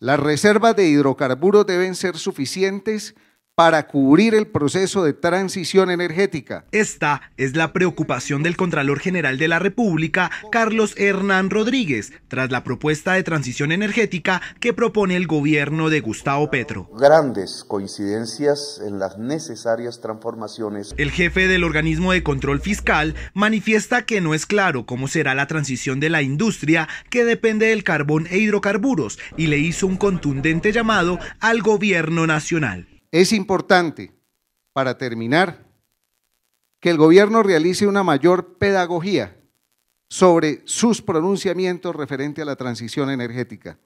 Las reservas de hidrocarburos deben ser suficientes para cubrir el proceso de transición energética. Esta es la preocupación del Contralor General de la República, Carlos Hernán Rodríguez, tras la propuesta de transición energética que propone el gobierno de Gustavo Petro. Grandes coincidencias en las necesarias transformaciones. El jefe del organismo de control fiscal manifiesta que no es claro cómo será la transición de la industria que depende del carbón e hidrocarburos y le hizo un contundente llamado al gobierno nacional. Es importante, para terminar, que el gobierno realice una mayor pedagogía sobre sus pronunciamientos referente a la transición energética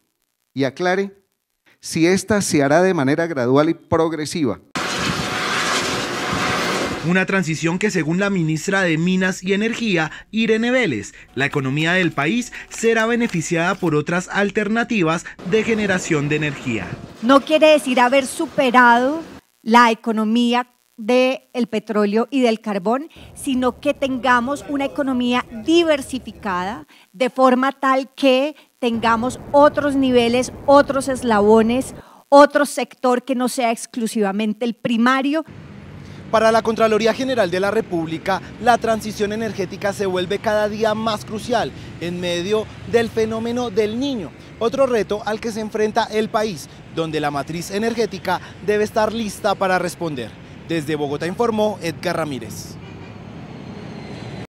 y aclare si ésta se hará de manera gradual y progresiva una transición que según la ministra de Minas y Energía, Irene Vélez, la economía del país será beneficiada por otras alternativas de generación de energía. No quiere decir haber superado la economía del petróleo y del carbón, sino que tengamos una economía diversificada de forma tal que tengamos otros niveles, otros eslabones, otro sector que no sea exclusivamente el primario. Para la Contraloría General de la República, la transición energética se vuelve cada día más crucial en medio del fenómeno del niño, otro reto al que se enfrenta el país, donde la matriz energética debe estar lista para responder. Desde Bogotá informó Edgar Ramírez.